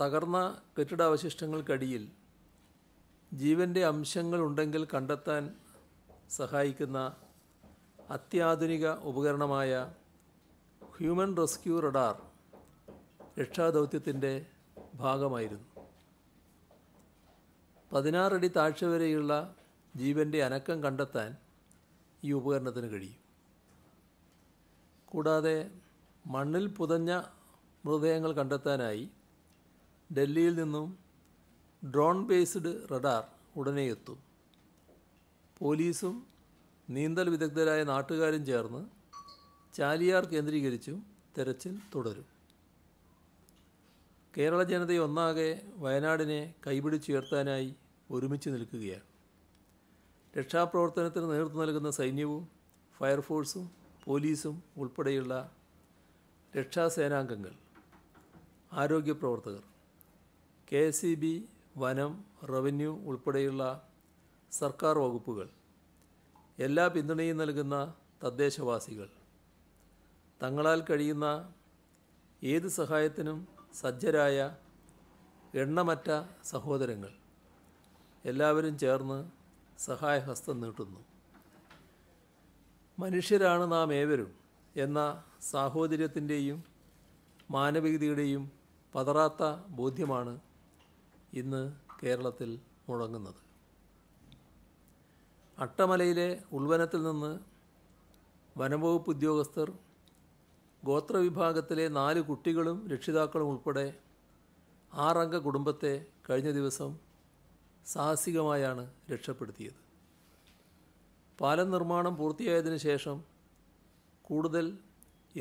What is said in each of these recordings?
തകർന്ന കെട്ടിടാവശിഷ്ടങ്ങൾക്കടിയിൽ ജീവൻ്റെ ഉണ്ടെങ്കിൽ കണ്ടെത്താൻ സഹായിക്കുന്ന അത്യാധുനിക ഉപകരണമായ ഹ്യൂമൻ റെസ്ക്യൂ റഡാർ രക്ഷാദൗത്യത്തിൻ്റെ ഭാഗമായിരുന്നു പതിനാറടി താഴ്ച വരെയുള്ള ജീവൻ്റെ അനക്കം കണ്ടെത്താൻ ഈ ഉപകരണത്തിന് കഴിയും കൂടാതെ മണ്ണിൽ പുതഞ്ഞ മൃതദേഹങ്ങൾ കണ്ടെത്താനായി ഡൽഹിയിൽ നിന്നും ഡ്രോൺ ബേസ്ഡ് റഡാർ ഉടനെ എത്തും പോലീസും നീന്തൽ വിദഗ്ധരായ നാട്ടുകാരും ചേർന്ന് ചാലിയാർ കേന്ദ്രീകരിച്ചും തെരച്ചിൽ തുടരും കേരള ഒന്നാകെ വയനാടിനെ കൈപിടിച്ചുയർത്താനായി ഒരുമിച്ച് നിൽക്കുകയാണ് രക്ഷാപ്രവർത്തനത്തിന് നേതൃത്വം നൽകുന്ന സൈന്യവും ഫയർഫോഴ്സും പോലീസും ഉൾപ്പെടെയുള്ള രക്ഷാസേനാംഗങ്ങൾ ആരോഗ്യ പ്രവർത്തകർ കെ സി ബി വനം റവന്യൂ ഉൾപ്പെടെയുള്ള സർക്കാർ വകുപ്പുകൾ എല്ലാ പിന്തുണയും നൽകുന്ന തദ്ദേശവാസികൾ തങ്ങളാൽ കഴിയുന്ന ഏത് സഹായത്തിനും സജ്ജരായ എണ്ണമറ്റ സഹോദരങ്ങൾ എല്ലാവരും ചേർന്ന് സഹായഹസ്തം നീട്ടുന്നു മനുഷ്യരാണ് നാം ഏവരും എന്ന സാഹോദര്യത്തിൻ്റെയും മാനവികതയുടെയും പതറാത്ത ബോധ്യമാണ് ഇന്ന് കേരളത്തിൽ മുഴങ്ങുന്നത് അട്ടമലയിലെ ഉൾവനത്തിൽ നിന്ന് വനംവകുപ്പ് ഉദ്യോഗസ്ഥർ ഗോത്രവിഭാഗത്തിലെ നാല് കുട്ടികളും രക്ഷിതാക്കളും ഉൾപ്പെടെ ആറംഗ കുടുംബത്തെ കഴിഞ്ഞ ദിവസം സാഹസികമായാണ് രക്ഷപ്പെടുത്തിയത് പാലം നിർമ്മാണം പൂർത്തിയായതിനു ശേഷം കൂടുതൽ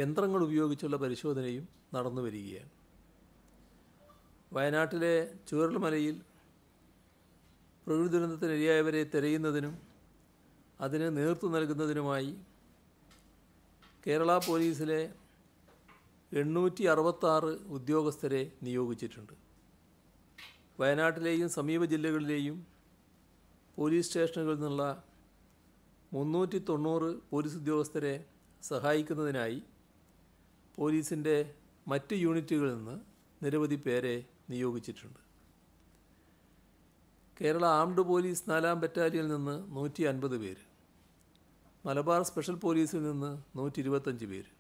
യന്ത്രങ്ങൾ ഉപയോഗിച്ചുള്ള പരിശോധനയും നടന്നു വരികയാണ് വയനാട്ടിലെ ചുവരുമലയിൽ പ്രകൃതി ദുരന്തത്തിനിരയായവരെ തിരയുന്നതിനും അതിന് നേതൃത്വം നൽകുന്നതിനുമായി കേരള പോലീസിലെ എണ്ണൂറ്റി അറുപത്താറ് ഉദ്യോഗസ്ഥരെ നിയോഗിച്ചിട്ടുണ്ട് വയനാട്ടിലെയും സമീപ ജില്ലകളിലെയും പോലീസ് സ്റ്റേഷനുകളിൽ നിന്നുള്ള മുന്നൂറ്റി തൊണ്ണൂറ് പോലീസ് ഉദ്യോഗസ്ഥരെ സഹായിക്കുന്നതിനായി പോലീസിൻ്റെ മറ്റ് യൂണിറ്റുകളിൽ നിന്ന് നിരവധി പേരെ നിയോഗിച്ചിട്ടുണ്ട് കേരള ആംഡ് പോലീസ് നാലാം ബറ്റാലിയനിൽ നിന്ന് നൂറ്റി അൻപത് പേര് മലബാർ സ്പെഷ്യൽ പോലീസിൽ നിന്ന് നൂറ്റി ഇരുപത്തഞ്ച് പേര്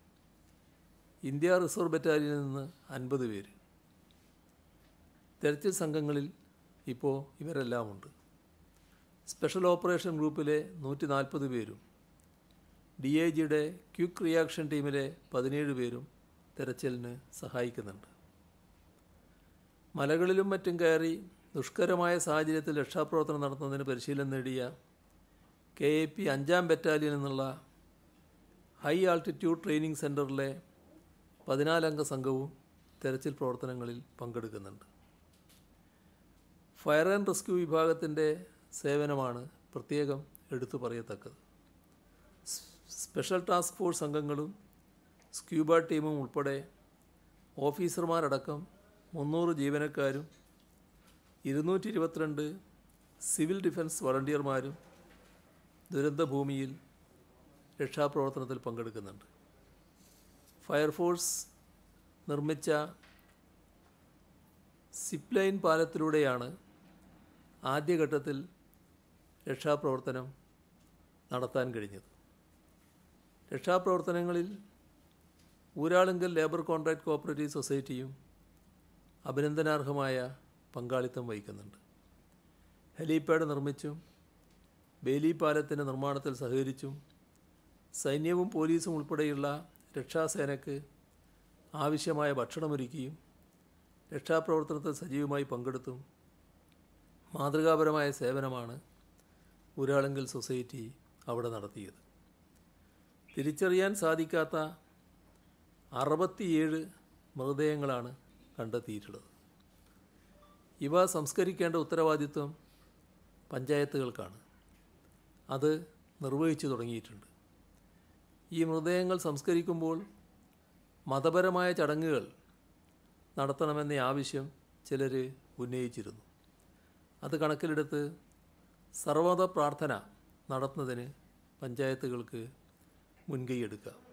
ഇന്ത്യ റിസർവ് ബറ്റാലിയനിൽ നിന്ന് അൻപത് പേര് തെരച്ചിൽ സംഘങ്ങളിൽ ഇപ്പോൾ ഇവരെല്ലാമുണ്ട് സ്പെഷ്യൽ ഓപ്പറേഷൻ ഗ്രൂപ്പിലെ നൂറ്റി നാൽപ്പത് പേരും ഡി എ ജിയുടെ ക്വിക്ക് റിയാക്ഷൻ ടീമിലെ പതിനേഴ് പേരും തെരച്ചിലിന് സഹായിക്കുന്നുണ്ട് മലകളിലും മറ്റും കയറി ദുഷ്കരമായ സാഹചര്യത്തിൽ രക്ഷാപ്രവർത്തനം നടത്തുന്നതിന് പരിശീലനം നേടിയ കെ എ പി അഞ്ചാം ബറ്റാലിയനിൽ എന്നുള്ള ഹൈ ആൾട്ടിറ്റ്യൂഡ് ട്രെയിനിങ് സെൻറ്ററിലെ പതിനാലംഗ സംഘവും തെരച്ചിൽ പ്രവർത്തനങ്ങളിൽ പങ്കെടുക്കുന്നുണ്ട് ഫയർ ആൻഡ് റെസ്ക്യൂ വിഭാഗത്തിൻ്റെ സേവനമാണ് പ്രത്യേകം എടുത്തു പറയത്തക്കത് സ്പെഷ്യൽ ടാസ്ക് ഫോഴ്സ് അംഗങ്ങളും സ്ക്യൂബ ടീമും ഉൾപ്പെടെ ഓഫീസർമാരടക്കം മുന്നൂറ് ജീവനക്കാരും ഇരുന്നൂറ്റി ഇരുപത്തിരണ്ട് സിവിൽ ഡിഫൻസ് വളണ്ടിയർമാരും ദുരന്തഭൂമിയിൽ രക്ഷാപ്രവർത്തനത്തിൽ പങ്കെടുക്കുന്നുണ്ട് ഫയർഫോഴ്സ് നിർമ്മിച്ച സിപ്ലൈൻ പാലത്തിലൂടെയാണ് ആദ്യഘട്ടത്തിൽ രക്ഷാപ്രവർത്തനം നടത്താൻ കഴിഞ്ഞത് രക്ഷാപ്രവർത്തനങ്ങളിൽ ഊരാളുങ്കൽ ലേബർ കോൺട്രാക്ട് കോപ്പറേറ്റീവ് സൊസൈറ്റിയും അഭിനന്ദനാർഹമായ പങ്കാളിത്തം വഹിക്കുന്നുണ്ട് ഹെലിപാഡ് നിർമ്മിച്ചും ബേലി പാലത്തിൻ്റെ നിർമ്മാണത്തിൽ സഹകരിച്ചും സൈന്യവും പോലീസും ഉൾപ്പെടെയുള്ള രക്ഷാസേനക്ക് ആവശ്യമായ ഭക്ഷണമൊരുക്കിയും രക്ഷാപ്രവർത്തനത്തിൽ സജീവമായി പങ്കെടുത്തും മാതൃകാപരമായ സേവനമാണ് ഉരാളെങ്കിൽ സൊസൈറ്റി അവിടെ നടത്തിയത് തിരിച്ചറിയാൻ സാധിക്കാത്ത അറുപത്തിയേഴ് മൃതദേഹങ്ങളാണ് കണ്ടെത്തിയിട്ടുള്ളത് ഇവ സംസ്കരിക്കേണ്ട ഉത്തരവാദിത്വം പഞ്ചായത്തുകൾക്കാണ് അത് നിർവഹിച്ചു തുടങ്ങിയിട്ടുണ്ട് ഈ മൃതദേഹങ്ങൾ സംസ്കരിക്കുമ്പോൾ മതപരമായ ചടങ്ങുകൾ നടത്തണമെന്ന ആവശ്യം ചിലർ ഉന്നയിച്ചിരുന്നു അത് കണക്കിലെടുത്ത് സർവത പ്രാർത്ഥന നടത്തുന്നതിന് പഞ്ചായത്തുകൾക്ക് മുൻകൈയെടുക്കാം